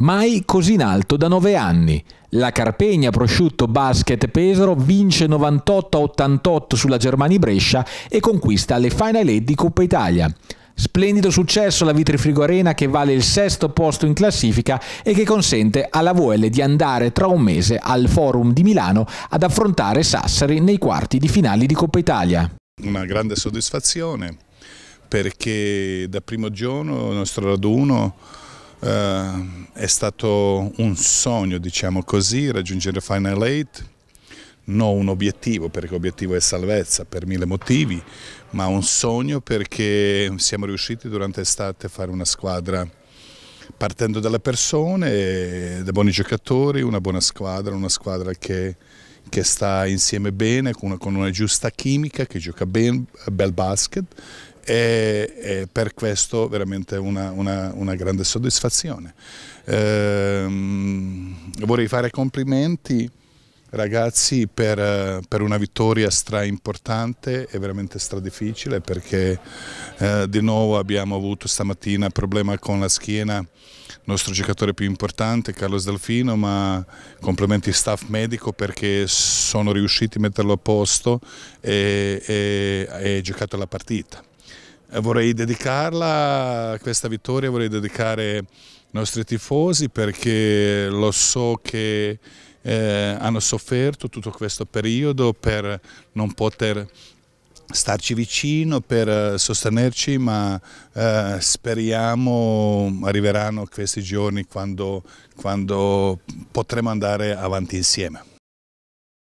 Mai così in alto da 9 anni. La Carpegna Prosciutto Basket Pesaro vince 98-88 sulla Germania Brescia e conquista le Final Eight di Coppa Italia. Splendido successo alla Vitrifrigo Arena che vale il sesto posto in classifica e che consente alla VL di andare tra un mese al Forum di Milano ad affrontare Sassari nei quarti di finale di Coppa Italia. Una grande soddisfazione perché da primo giorno il nostro raduno Uh, è stato un sogno, diciamo così, raggiungere Final 8, non un obiettivo, perché l'obiettivo è salvezza per mille motivi, ma un sogno perché siamo riusciti durante l'estate a fare una squadra partendo dalle persone, da buoni giocatori, una buona squadra, una squadra che, che sta insieme bene, con una, con una giusta chimica, che gioca bene, bel basket e, e per questo veramente una, una, una grande soddisfazione. Ehm, vorrei fare complimenti ragazzi per, per, una vittoria stra importante e veramente stra difficile perché eh, di nuovo abbiamo avuto stamattina problema con la schiena il nostro giocatore più importante Carlos Delfino ma complimenti staff medico perché sono riusciti a metterlo a posto e ha giocato la partita. Eh, vorrei dedicarla, questa vittoria vorrei dedicare ai nostri tifosi perché lo so che eh, hanno sofferto tutto questo periodo per non poter starci vicino per eh, sostenerci ma eh, speriamo arriveranno questi giorni quando, quando potremo andare avanti insieme.